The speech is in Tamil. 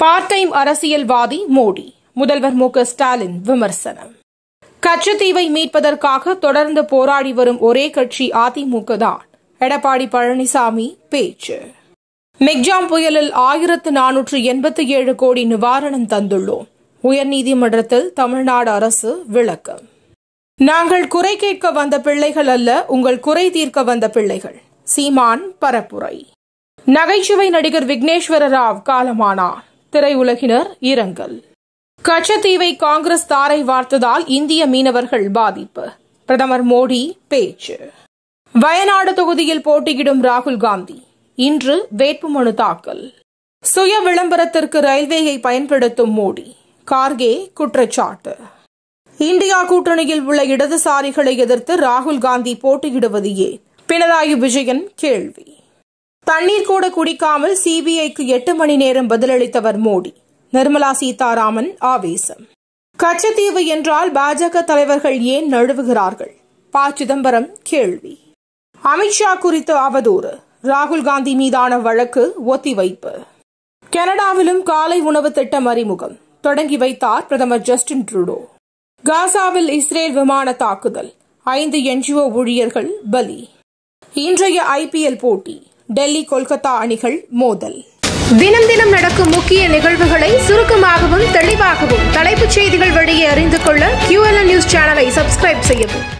பார்ட் டைம் அரசியல்வாதி மோடி முதல்வர் மு ஸ்டாலின் விமர்சனம் கச்சத்தீவை மீட்பதற்காக தொடர்ந்து போராடி வரும் ஒரே கட்சி அதிமுக தான் எடப்பாடி பழனிசாமி பேச்சு மிக்ஜாம் புயலில் ஆயிரத்து நானூற்று எண்பத்தி ஏழு கோடி நிவாரணம் தந்துள்ளோம் உயர்நீதிமன்றத்தில் தமிழ்நாடு அரசு விளக்கம் நாங்கள் குறை கேட்க வந்த பிள்ளைகள் அல்ல உங்கள் குறை தீர்க்க வந்த பிள்ளைகள் சீமான் பரப்புரை நகைச்சுவை நடிகர் விக்னேஸ்வர ராவ் காலமானார் திரையுலகினர் இரங்கல் கச்சத்தீவை காங்கிரஸ் தாரை வார்த்ததால் இந்திய மீனவர்கள் பாதிப்பு பிரதமர் மோடி பேச்சு வயநாடு தொகுதியில் போட்டியிடும் ராகுல் காந்தி இன்று வேட்புமனு தாக்கல் சுய விளம்பரத்திற்கு ரயில்வேயை பயன்படுத்தும் மோடி கார்கே குற்றச்சாட்டு இந்தியா கூட்டணியில் உள்ள இடதுசாரிகளை எதிர்த்து ராகுல் காந்தி போட்டியிடுவது ஏன் பினராயி விஜயன் கேள்வி தண்ணீர் கூட குடிக்காமல் சிபிஐக்கு எட்டு மணி நேரம் பதிலளித்தவர் மோடி நிர்மலா சீதாராமன் ஆவேசம் கச்சத்தீவு என்றால் பாஜக தலைவர்கள் ஏன் நழுவுகிறார்கள் ப சிதம்பரம் கேள்வி அமித்ஷா குறித்து அவதூறு ராகுல் காந்தி மீதான வழக்கு ஒத்திவைப்பு கனடாவிலும் காலை உணவு திட்டம் அறிமுகம் தொடங்கி வைத்தார் பிரதமர் ஜஸ்டின் ட்ரூடோ காசாவில் இஸ்ரேல் விமான தாக்குதல் ஐந்து என்ஜிஓ ஊழியர்கள் பலி இன்றைய ஐபிஎல் போட்டி டெல்லி கொல்கத்தா அணிகள் மோதல் தினம் தினம் நடக்கும் முக்கிய நிகழ்வுகளை சுருக்கமாகவும் தெளிவாகவும் தலைப்புச் செய்திகள் வழியே அறிந்து கொள்ள கியூஎல்என் நியூஸ் சேனலை சப்ஸ்கிரைப் செய்யவும்